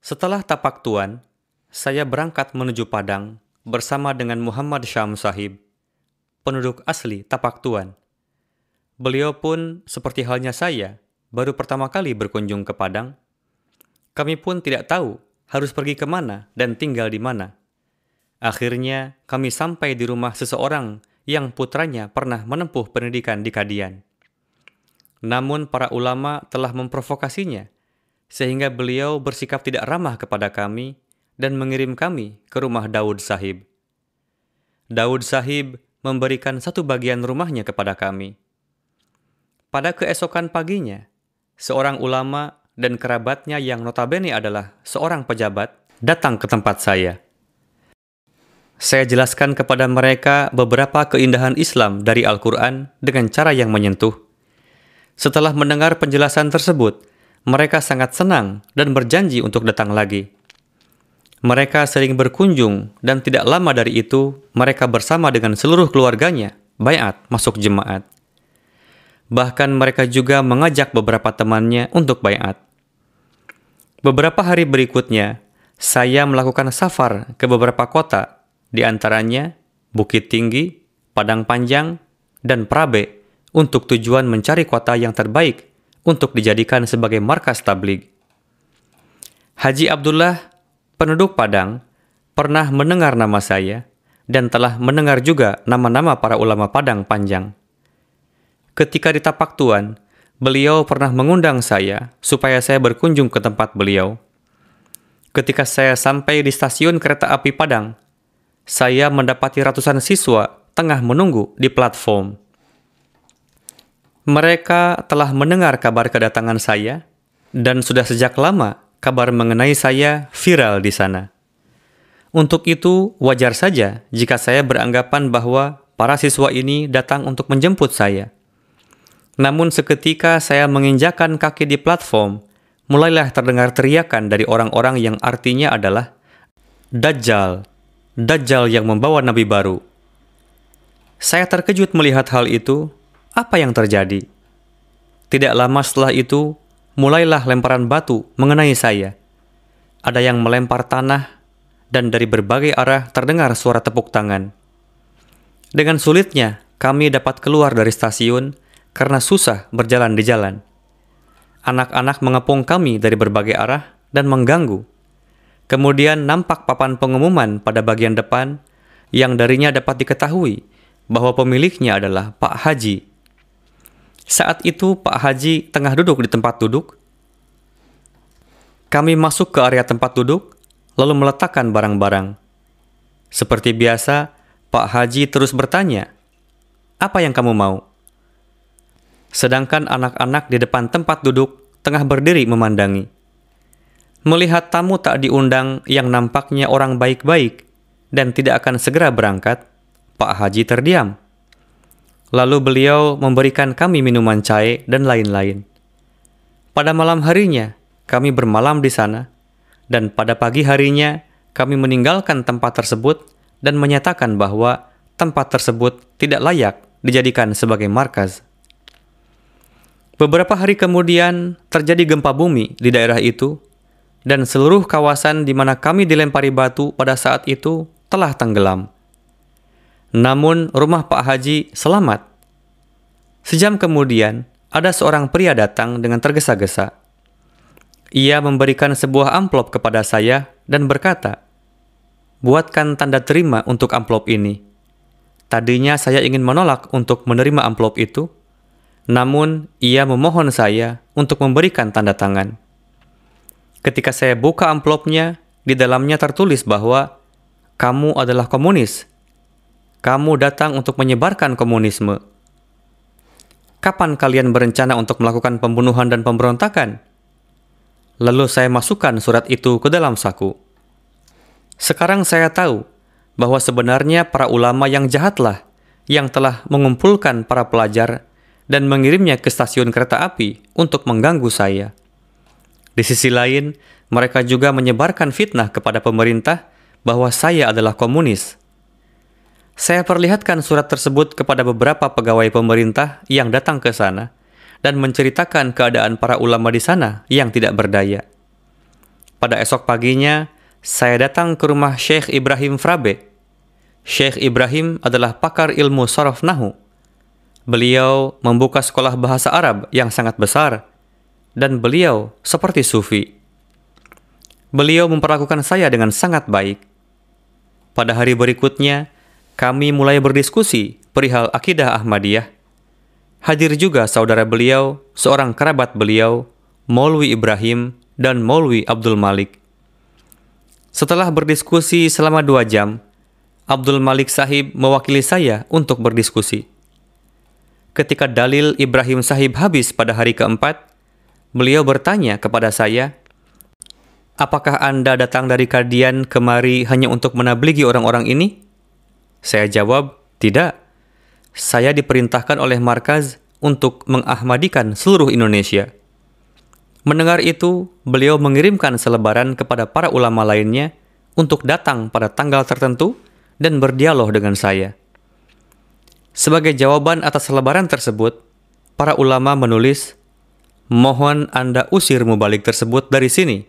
Setelah tapak tuan, saya berangkat menuju Padang bersama dengan Muhammad Syam Sahib, penduduk asli tapak tuan. Beliau pun, seperti halnya saya, baru pertama kali berkunjung ke Padang. Kami pun tidak tahu harus pergi kemana dan tinggal di mana. Akhirnya, kami sampai di rumah seseorang yang putranya pernah menempuh pendidikan di Kadian. Namun para ulama telah memprovokasinya – sehingga beliau bersikap tidak ramah kepada kami dan mengirim kami ke rumah Daud sahib. Daud sahib memberikan satu bagian rumahnya kepada kami. Pada keesokan paginya, seorang ulama dan kerabatnya yang notabene adalah seorang pejabat datang ke tempat saya. Saya jelaskan kepada mereka beberapa keindahan Islam dari Al-Quran dengan cara yang menyentuh. Setelah mendengar penjelasan tersebut, mereka sangat senang dan berjanji untuk datang lagi. Mereka sering berkunjung dan tidak lama dari itu mereka bersama dengan seluruh keluarganya bayat masuk jemaat. Bahkan mereka juga mengajak beberapa temannya untuk bayat. Beberapa hari berikutnya, saya melakukan safar ke beberapa kota, di antaranya Bukit Tinggi, Padang Panjang, dan Prabe untuk tujuan mencari kota yang terbaik untuk dijadikan sebagai markas tablik. Haji Abdullah, penduduk Padang, pernah mendengar nama saya dan telah mendengar juga nama-nama para ulama Padang panjang. Ketika di Tapak Tuan, beliau pernah mengundang saya supaya saya berkunjung ke tempat beliau. Ketika saya sampai di stasiun kereta api Padang, saya mendapati ratusan siswa tengah menunggu di platform. Mereka telah mendengar kabar kedatangan saya, dan sudah sejak lama kabar mengenai saya viral di sana. Untuk itu, wajar saja jika saya beranggapan bahwa para siswa ini datang untuk menjemput saya. Namun, seketika saya menginjakan kaki di platform, mulailah terdengar teriakan dari orang-orang yang artinya adalah "Dajjal, Dajjal yang membawa nabi baru". Saya terkejut melihat hal itu apa yang terjadi? Tidak lama setelah itu, mulailah lemparan batu mengenai saya. Ada yang melempar tanah, dan dari berbagai arah terdengar suara tepuk tangan. Dengan sulitnya, kami dapat keluar dari stasiun karena susah berjalan di jalan. Anak-anak mengepung kami dari berbagai arah dan mengganggu. Kemudian nampak papan pengumuman pada bagian depan yang darinya dapat diketahui bahwa pemiliknya adalah Pak Haji saat itu Pak Haji tengah duduk di tempat duduk. Kami masuk ke area tempat duduk, lalu meletakkan barang-barang. Seperti biasa, Pak Haji terus bertanya, "Apa yang kamu mau?" Sedangkan anak-anak di depan tempat duduk tengah berdiri memandangi. Melihat tamu tak diundang yang nampaknya orang baik-baik dan tidak akan segera berangkat, Pak Haji terdiam. Lalu beliau memberikan kami minuman cair dan lain-lain. Pada malam harinya, kami bermalam di sana, dan pada pagi harinya, kami meninggalkan tempat tersebut dan menyatakan bahwa tempat tersebut tidak layak dijadikan sebagai markas. Beberapa hari kemudian, terjadi gempa bumi di daerah itu, dan seluruh kawasan di mana kami dilempari batu pada saat itu telah tenggelam namun rumah Pak Haji selamat. Sejam kemudian, ada seorang pria datang dengan tergesa-gesa. Ia memberikan sebuah amplop kepada saya dan berkata, "Buatkan tanda terima untuk amplop ini." Tadinya saya ingin menolak untuk menerima amplop itu, namun ia memohon saya untuk memberikan tanda tangan. Ketika saya buka amplopnya, di dalamnya tertulis bahwa kamu adalah komunis kamu datang untuk menyebarkan komunisme. Kapan kalian berencana untuk melakukan pembunuhan dan pemberontakan? Lalu saya masukkan surat itu ke dalam saku. Sekarang saya tahu bahwa sebenarnya para ulama yang jahatlah yang telah mengumpulkan para pelajar dan mengirimnya ke stasiun kereta api untuk mengganggu saya. Di sisi lain, mereka juga menyebarkan fitnah kepada pemerintah bahwa saya adalah komunis saya perlihatkan surat tersebut kepada beberapa pegawai pemerintah yang datang ke sana dan menceritakan keadaan para ulama di sana yang tidak berdaya. Pada esok paginya, saya datang ke rumah Sheikh Ibrahim Frabe. Sheikh Ibrahim adalah pakar ilmu sorof nahu. Beliau membuka sekolah bahasa Arab yang sangat besar, dan beliau seperti sufi. Beliau memperlakukan saya dengan sangat baik. Pada hari berikutnya, kami mulai berdiskusi perihal akidah Ahmadiyah. Hadir juga saudara beliau, seorang kerabat beliau, Maulwi Ibrahim dan Maulwi Abdul Malik. Setelah berdiskusi selama dua jam, Abdul Malik Sahib mewakili saya untuk berdiskusi. Ketika dalil Ibrahim Sahib habis pada hari keempat, beliau bertanya kepada saya, Apakah Anda datang dari Kadian kemari hanya untuk menabligi orang-orang ini? Saya jawab, tidak. Saya diperintahkan oleh Markaz untuk mengahmadikan seluruh Indonesia. Mendengar itu, beliau mengirimkan selebaran kepada para ulama lainnya untuk datang pada tanggal tertentu dan berdialog dengan saya. Sebagai jawaban atas selebaran tersebut, para ulama menulis, Mohon Anda usir mubalik tersebut dari sini.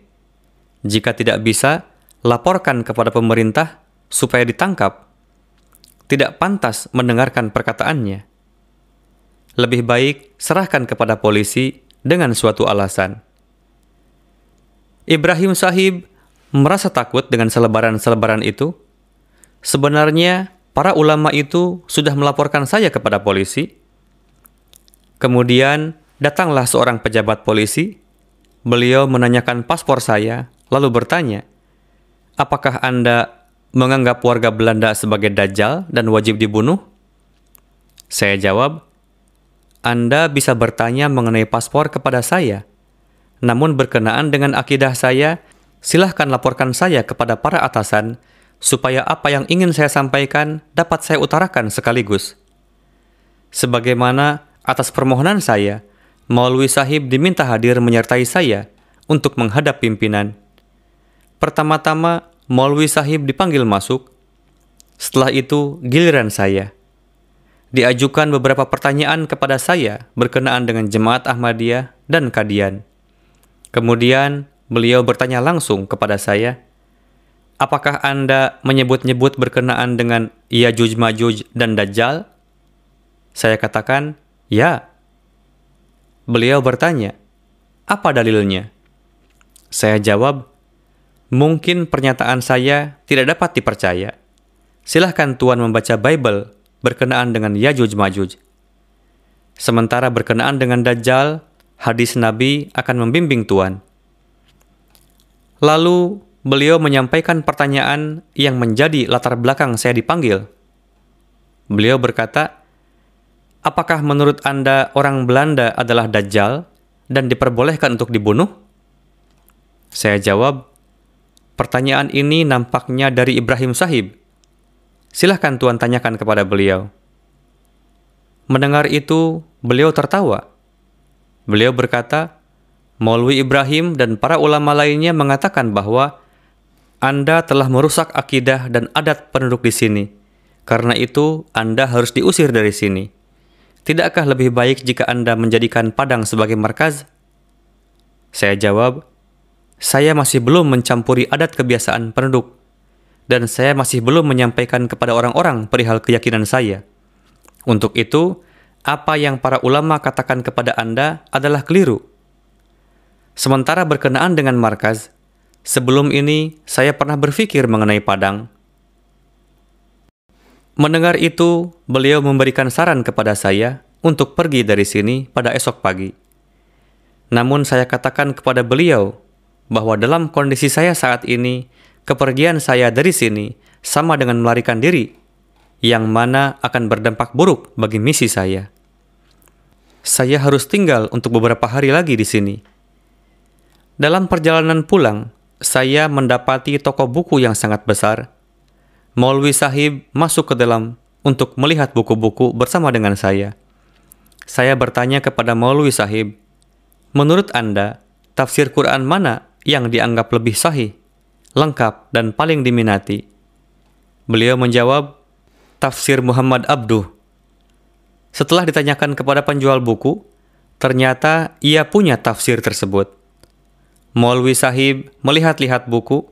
Jika tidak bisa, laporkan kepada pemerintah supaya ditangkap tidak pantas mendengarkan perkataannya. Lebih baik serahkan kepada polisi dengan suatu alasan. Ibrahim Sahib merasa takut dengan selebaran-selebaran itu. Sebenarnya, para ulama itu sudah melaporkan saya kepada polisi. Kemudian, datanglah seorang pejabat polisi. Beliau menanyakan paspor saya, lalu bertanya, "Apakah Anda menganggap warga Belanda sebagai dajjal dan wajib dibunuh? Saya jawab, Anda bisa bertanya mengenai paspor kepada saya. Namun berkenaan dengan akidah saya, silahkan laporkan saya kepada para atasan supaya apa yang ingin saya sampaikan dapat saya utarakan sekaligus. Sebagaimana atas permohonan saya, Maulwi Sahib diminta hadir menyertai saya untuk menghadap pimpinan. Pertama-tama, Maulwi Sahib dipanggil masuk. Setelah itu, giliran saya. Diajukan beberapa pertanyaan kepada saya berkenaan dengan jemaat Ahmadiyah dan Kadian. Kemudian, beliau bertanya langsung kepada saya, Apakah Anda menyebut-nyebut berkenaan dengan Yajuj Majuj dan Dajjal? Saya katakan, ya. Beliau bertanya, apa dalilnya? Saya jawab, Mungkin pernyataan saya tidak dapat dipercaya. Silahkan Tuhan membaca Bible berkenaan dengan Yajuj Majuj. Sementara berkenaan dengan Dajjal, hadis Nabi akan membimbing Tuhan. Lalu, beliau menyampaikan pertanyaan yang menjadi latar belakang saya dipanggil. Beliau berkata, Apakah menurut Anda orang Belanda adalah Dajjal dan diperbolehkan untuk dibunuh? Saya jawab, Pertanyaan ini nampaknya dari Ibrahim Sahib. Silahkan Tuhan tanyakan kepada beliau. Mendengar itu, beliau tertawa. Beliau berkata, Maulwi Ibrahim dan para ulama lainnya mengatakan bahwa Anda telah merusak akidah dan adat penduduk di sini. Karena itu, Anda harus diusir dari sini. Tidakkah lebih baik jika Anda menjadikan Padang sebagai markaz? Saya jawab, saya masih belum mencampuri adat kebiasaan penduduk, dan saya masih belum menyampaikan kepada orang-orang perihal keyakinan saya. Untuk itu, apa yang para ulama katakan kepada Anda adalah keliru. Sementara berkenaan dengan markaz, sebelum ini saya pernah berpikir mengenai Padang. Mendengar itu, beliau memberikan saran kepada saya untuk pergi dari sini pada esok pagi. Namun saya katakan kepada beliau bahwa dalam kondisi saya saat ini, kepergian saya dari sini sama dengan melarikan diri, yang mana akan berdampak buruk bagi misi saya. Saya harus tinggal untuk beberapa hari lagi di sini. Dalam perjalanan pulang, saya mendapati toko buku yang sangat besar. Maulwi Sahib masuk ke dalam untuk melihat buku-buku bersama dengan saya. Saya bertanya kepada Maulwi Sahib, menurut Anda, tafsir Quran mana yang dianggap lebih sahih, lengkap, dan paling diminati? Beliau menjawab, Tafsir Muhammad Abduh. Setelah ditanyakan kepada penjual buku, ternyata ia punya tafsir tersebut. Maulwi sahib melihat-lihat buku,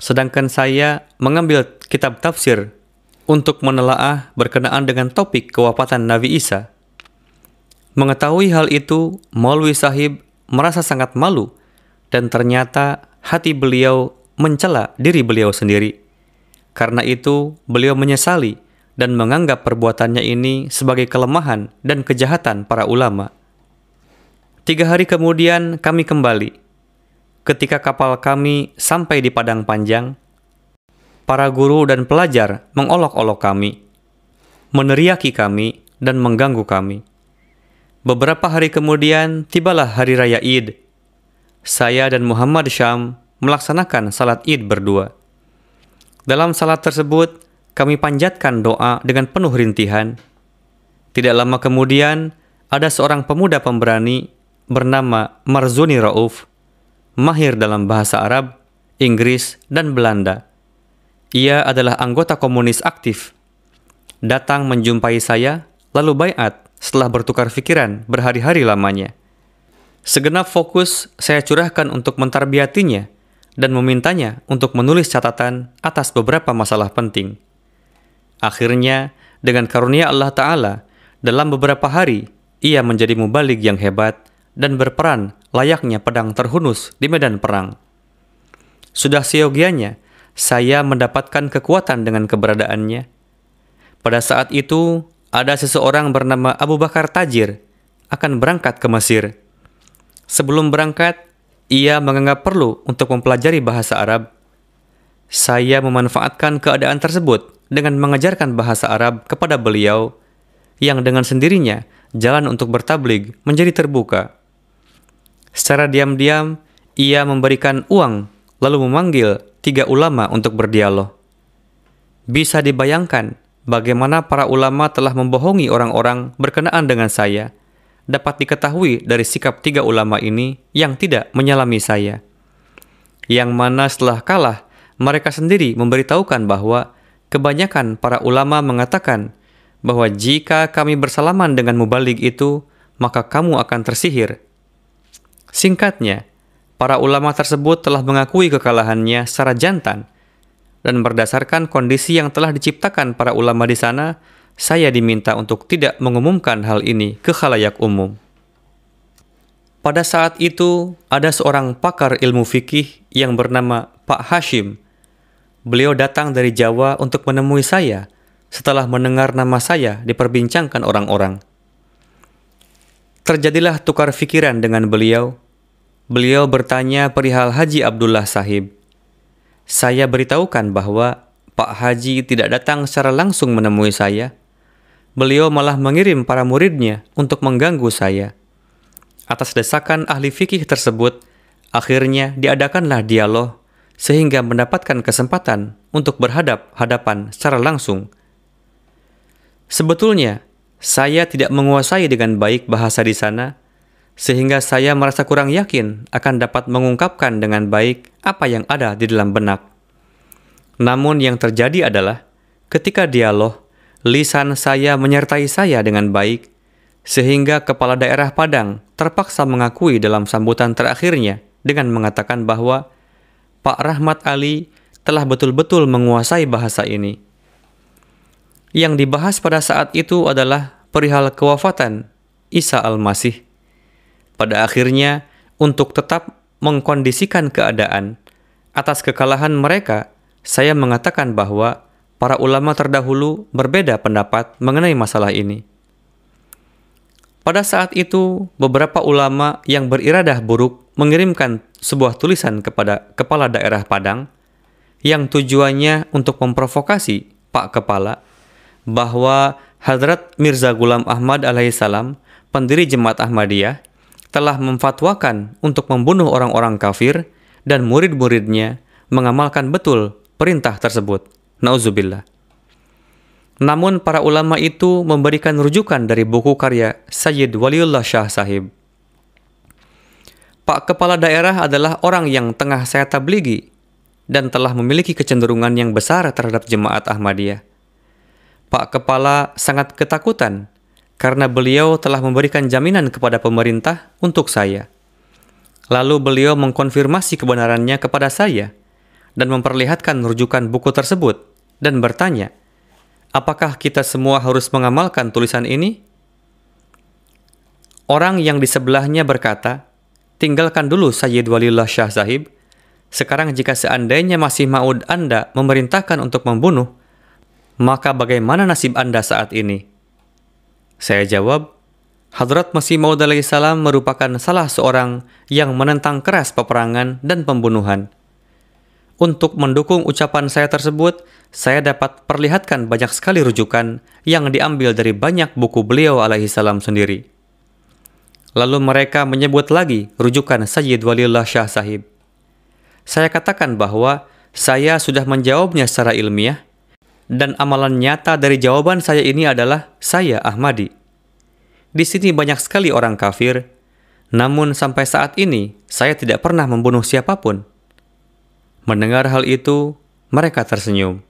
sedangkan saya mengambil kitab tafsir untuk menelaah berkenaan dengan topik kewafatan Nabi Isa. Mengetahui hal itu, Maulwi sahib merasa sangat malu dan ternyata hati beliau mencela diri beliau sendiri. Karena itu, beliau menyesali dan menganggap perbuatannya ini sebagai kelemahan dan kejahatan para ulama. Tiga hari kemudian, kami kembali. Ketika kapal kami sampai di Padang Panjang, para guru dan pelajar mengolok-olok kami, meneriaki kami, dan mengganggu kami. Beberapa hari kemudian, tibalah hari raya Id saya dan Muhammad Syam melaksanakan salat Id berdua. Dalam salat tersebut, kami panjatkan doa dengan penuh rintihan. Tidak lama kemudian, ada seorang pemuda pemberani bernama Marzuni Rauf, mahir dalam bahasa Arab, Inggris, dan Belanda. Ia adalah anggota komunis aktif. Datang menjumpai saya, lalu bayat setelah bertukar pikiran berhari-hari lamanya. Segenap fokus saya curahkan untuk mentarbiatinya dan memintanya untuk menulis catatan atas beberapa masalah penting. Akhirnya, dengan karunia Allah Ta'ala, dalam beberapa hari, ia menjadi mubalik yang hebat dan berperan layaknya pedang terhunus di medan perang. Sudah seyogianya, saya mendapatkan kekuatan dengan keberadaannya. Pada saat itu, ada seseorang bernama Abu Bakar Tajir akan berangkat ke Mesir. Sebelum berangkat, ia menganggap perlu untuk mempelajari bahasa Arab. Saya memanfaatkan keadaan tersebut dengan mengajarkan bahasa Arab kepada beliau, yang dengan sendirinya jalan untuk bertablig menjadi terbuka. Secara diam-diam, ia memberikan uang lalu memanggil tiga ulama untuk berdialog. Bisa dibayangkan bagaimana para ulama telah membohongi orang-orang berkenaan dengan saya – dapat diketahui dari sikap tiga ulama ini yang tidak menyalami saya. Yang mana setelah kalah, mereka sendiri memberitahukan bahwa kebanyakan para ulama mengatakan bahwa jika kami bersalaman dengan mubalik itu, maka kamu akan tersihir. Singkatnya, para ulama tersebut telah mengakui kekalahannya secara jantan, dan berdasarkan kondisi yang telah diciptakan para ulama di sana, saya diminta untuk tidak mengumumkan hal ini ke khalayak umum. Pada saat itu, ada seorang pakar ilmu fikih yang bernama Pak Hashim. Beliau datang dari Jawa untuk menemui saya setelah mendengar nama saya diperbincangkan orang-orang. Terjadilah tukar fikiran dengan beliau. Beliau bertanya perihal Haji Abdullah Sahib. Saya beritahukan bahwa Pak Haji tidak datang secara langsung menemui saya – beliau malah mengirim para muridnya untuk mengganggu saya. Atas desakan ahli fikih tersebut, akhirnya diadakanlah dialog sehingga mendapatkan kesempatan untuk berhadap-hadapan secara langsung. Sebetulnya, saya tidak menguasai dengan baik bahasa di sana, sehingga saya merasa kurang yakin akan dapat mengungkapkan dengan baik apa yang ada di dalam benak. Namun yang terjadi adalah, ketika dialog, lisan saya menyertai saya dengan baik, sehingga kepala daerah Padang terpaksa mengakui dalam sambutan terakhirnya dengan mengatakan bahwa Pak Rahmat Ali telah betul-betul menguasai bahasa ini. Yang dibahas pada saat itu adalah perihal kewafatan Isa Al-Masih. Pada akhirnya, untuk tetap mengkondisikan keadaan atas kekalahan mereka, saya mengatakan bahwa para ulama terdahulu berbeda pendapat mengenai masalah ini. Pada saat itu, beberapa ulama yang beriradah buruk mengirimkan sebuah tulisan kepada kepala daerah Padang yang tujuannya untuk memprovokasi Pak Kepala bahwa Hadrat Mirza Gulam Ahmad alaihissalam, pendiri jemaat Ahmadiyah, telah memfatwakan untuk membunuh orang-orang kafir dan murid-muridnya mengamalkan betul perintah tersebut. Nauzubillah. Namun para ulama itu memberikan rujukan dari buku karya Sayyid Waliullah Shah Sahib. Pak Kepala Daerah adalah orang yang tengah saya tabligi dan telah memiliki kecenderungan yang besar terhadap jemaat Ahmadiyah. Pak Kepala sangat ketakutan karena beliau telah memberikan jaminan kepada pemerintah untuk saya. Lalu beliau mengkonfirmasi kebenarannya kepada saya dan memperlihatkan rujukan buku tersebut – dan bertanya, apakah kita semua harus mengamalkan tulisan ini? Orang yang di sebelahnya berkata, tinggalkan dulu Sayyid Walillah Shah Zahib. Sekarang jika seandainya masih Maud Anda memerintahkan untuk membunuh, maka bagaimana nasib Anda saat ini? Saya jawab, Hadrat Masih Maud alaihissalam merupakan salah seorang yang menentang keras peperangan dan pembunuhan. Untuk mendukung ucapan saya tersebut, saya dapat perlihatkan banyak sekali rujukan yang diambil dari banyak buku beliau alaihi salam sendiri. Lalu mereka menyebut lagi rujukan Sayyid Walillah Shah Sahib. Saya katakan bahwa saya sudah menjawabnya secara ilmiah dan amalan nyata dari jawaban saya ini adalah saya Ahmadi. Di sini banyak sekali orang kafir, namun sampai saat ini saya tidak pernah membunuh siapapun Mendengar hal itu, mereka tersenyum